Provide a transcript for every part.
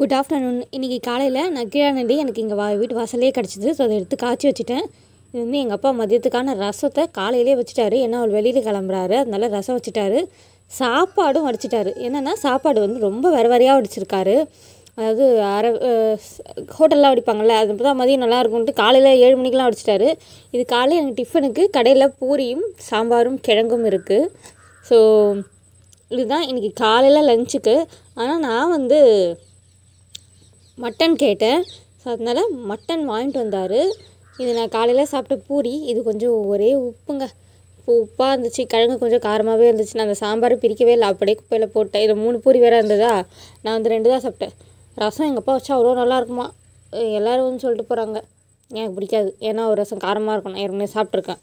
good afternoon இன்றைக்கி காலையில் நான் நண்டி எனக்கு இங்கே வா வீட்டு வாசலே கிடச்சிது ஸோ அதை எடுத்து காய்ச்சி வச்சுட்டேன் இது வந்து எங்கள் அப்பா மதியத்துக்கான ரசத்தை காலையிலே வச்சுட்டாரு ஏன்னா அவள் வெளியில் கிளம்புறாரு அதனால ரசம் வச்சுட்டாரு சாப்பாடும் வடிச்சிட்டாரு என்னென்னா சாப்பாடு வந்து ரொம்ப வர வரையாக வடிச்சிருக்காரு அதாவது அரை ஹோட்டல்லாம் வடிப்பாங்கள்ல அது தான் மதியம் நல்லா காலையில் ஏழு மணிக்கெலாம் வடிச்சிட்டாரு இது காலையில் எனக்கு டிஃபனுக்கு கடையில் பூரியும் சாம்பாரும் கிழங்கும் இருக்குது ஸோ இதுதான் இன்றைக்கி காலையில் லஞ்சுக்கு ஆனால் நான் வந்து மட்டன் கேட்டேன் ஸோ அதனால் மட்டன் வாங்கிட்டு வந்தார் இது நான் காலையில் சாப்பிட்ட பூரி இது கொஞ்சம் ஒரே உப்புங்க இப்போ உப்பாக இருந்துச்சு கிழங்கு கொஞ்சம் காரமாகவே இருந்துச்சு நான் அந்த சாம்பார் பிரிக்கவே இல்லை அப்படியே குப்பையில் போட்டேன் இதில் மூணு பூரி வேறு இருந்ததா நான் வந்து ரெண்டு தான் சாப்பிட்டேன் ரசம் எங்கள் அப்பா வச்சா அவ்வளோ நல்லா இருக்குமா எல்லோரும் வந்து சொல்லிட்டு போகிறாங்க எனக்கு பிடிக்காது ஏன்னா ஒரு ரசம் காரமாக இருக்கும் நான் ஏற்கனவே சாப்பிட்ருக்கேன்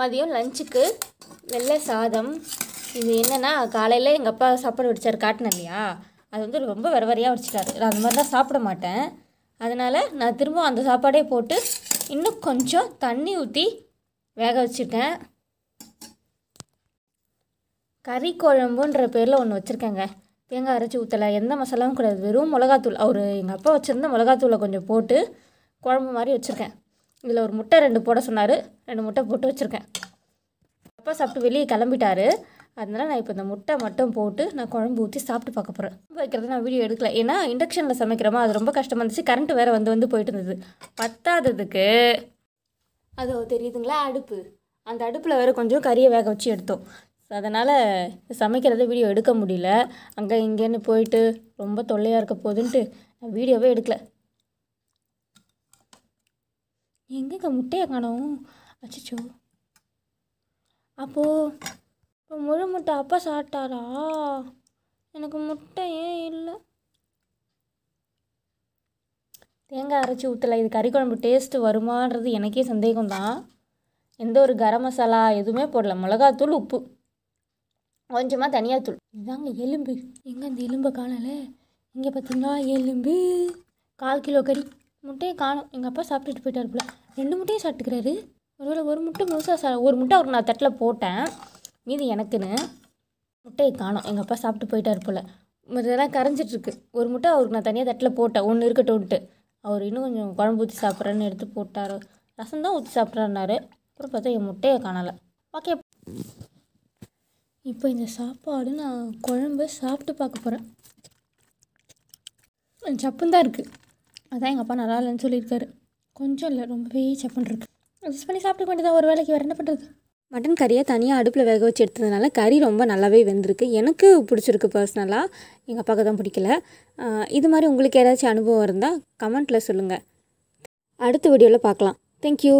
மதியம் லஞ்சுக்கு வெள்ளை சாதம் இது என்னென்னா காலையில் எங்கள் அப்பா சாப்பாடு வடித்தார் காட்டினேன் இல்லையா அது வந்து ரொம்ப வரவரையாக வச்சுட்டாரு நான் அந்த மாதிரி தான் சாப்பிட மாட்டேன் அதனால் நான் திரும்ப அந்த சாப்பாடே போட்டு இன்னும் கொஞ்சம் தண்ணி ஊற்றி வேக வச்சுருக்கேன் கறி குழம்புன்ற பேரில் ஒன்று வச்சுருக்கேங்க தேங்காய் அரைச்சி ஊற்றலை எந்த மசாலாவும் கிடையாது வெறும் மிளகாத்தூள் அவர் எங்கள் அப்பா வச்சுருந்த மிளகாத்தூளை கொஞ்சம் போட்டு குழம்பு மாதிரி வச்சுருக்கேன் இதில் ஒரு முட்டை ரெண்டு போட சொன்னார் ரெண்டு முட்டை போட்டு வச்சுருக்கேன் அப்பா சாப்பிட்டு வெளியே கிளம்பிட்டாரு அதனால் நான் இப்போ இந்த முட்டை மட்டும் போட்டு நான் குழம்பு ஊற்றி சாப்பிட்டு பார்க்க போகிறேன் வைக்கிறத நான் வீடியோ எடுக்கல ஏன்னா இண்டக்ஷனில் சமைக்கிறோமா அது ரொம்ப கஷ்டமாக இருந்துச்சு கரண்ட்டு வேறு வந்து வந்து போயிட்டு இருந்தது பத்தாததுக்கு அது தெரியுதுங்களா அடுப்பு அந்த அடுப்பில் வேறு கொஞ்சம் கறியை வேக வச்சு எடுத்தோம் அதனால் சமைக்கிறத வீடியோ எடுக்க முடியல அங்கே இங்கேன்னு போயிட்டு ரொம்ப தொல்லையாக இருக்க போதுன்ட்டு நான் வீடியோவே எடுக்கல எங்கெங்க முட்டையை காணும் அச்சோ அப்போது இப்போ முழு முட்டை அப்பா சாப்பிட்டாரா எனக்கு முட்டை ஏன் இல்லை தேங்காய் அரைச்சி ஊற்றலை இது கறி குழம்பு டேஸ்ட்டு வருமானது எனக்கே சந்தேகம் தான் எந்த ஒரு கரம் மசாலா எதுவுமே போடல மிளகாத்தூள் உப்பு கொஞ்சமாக தனியாத்தூள் இதுதாங்க எலும்பு எங்கே அந்த எலும்பை காணலை இங்கே பார்த்தீங்கன்னா எலும்பு கால் கிலோ கறி முட்டையை காணும் எங்கள் அப்பா சாப்பிட்டுட்டு போயிட்டார் போல ரெண்டு முட்டையும் சாப்பிட்டுக்கிறாரு ஒருவேளை ஒரு முட்டை முழுசாக சா ஒரு முட்டை அவருக்கு நான் தட்டில் போட்டேன் மீதி எனக்குன்னு முட்டையை காணும் எங்கள் அப்பா சாப்பிட்டு போயிட்டார் போல் இதெல்லாம் கரைஞ்சிட்ருக்கு ஒரு முட்டை அவருக்கு நான் தனியாக தட்டில் போட்டேன் ஒன்று இருக்கட்டும்ட்டு அவர் இன்னும் கொஞ்சம் குழம்பு ஊற்றி சாப்பிட்றேன்னு எடுத்து போட்டார் ரசம் தான் ஊற்றி சாப்பிட்றாருனாரு அப்புறம் பார்த்தா என் முட்டையை காணலை ஓகே இப்போ இந்த சாப்பாடு நான் குழம்பு சாப்பிட்டு பார்க்க போகிறேன் சப்புந்தான் இருக்குது அதான் எங்கள் அப்பா நல்லா இல்லைன்னு சொல்லியிருக்காரு கொஞ்சம் இல்லை ரொம்பவே சப்புன்னு இருக்குது அட்ஜஸ்ட் பண்ணி சாப்பிட்டுக்க வேண்டியதான் ஒரு வேலைக்கு வேறு என்ன பண்ணுறது மட்டன் கறியை தனியாக அடுப்பில் வேக வச்சு எடுத்ததுனால கறி ரொம்ப நல்லாவே வெந்திருக்கு எனக்கு பிடிச்சிருக்கு பர்சனலாக எங்கள் அப்பாவுக்கு தான் பிடிக்கல இது மாதிரி உங்களுக்கு ஏதாச்சும் அனுபவம் இருந்தால் கமெண்ட்டில் சொல்லுங்கள் அடுத்த வீடியோவில் பார்க்கலாம் தேங்க்யூ